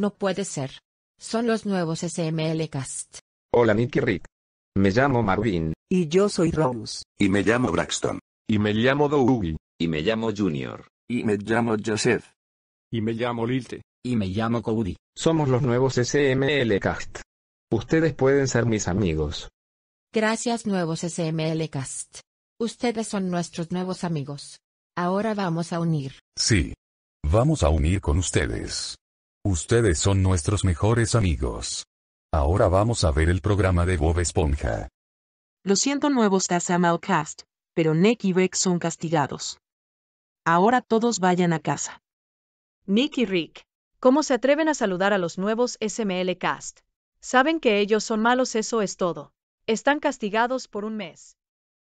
No puede ser. Son los nuevos SML Cast. Hola Nicky Rick. Me llamo Marvin. Y yo soy Rose. Y me llamo Braxton. Y me llamo Dougie. Y me llamo Junior. Y me llamo Joseph. Y me llamo Lilte. Y me llamo Cody. Somos los nuevos SML Cast. Ustedes pueden ser mis amigos. Gracias nuevos SML Cast. Ustedes son nuestros nuevos amigos. Ahora vamos a unir. Sí. Vamos a unir con ustedes. Ustedes son nuestros mejores amigos. Ahora vamos a ver el programa de Bob Esponja. Lo siento nuevos Tazamao Cast, pero Nick y Rick son castigados. Ahora todos vayan a casa. Nick y Rick, ¿cómo se atreven a saludar a los nuevos SML Cast? Saben que ellos son malos, eso es todo. Están castigados por un mes.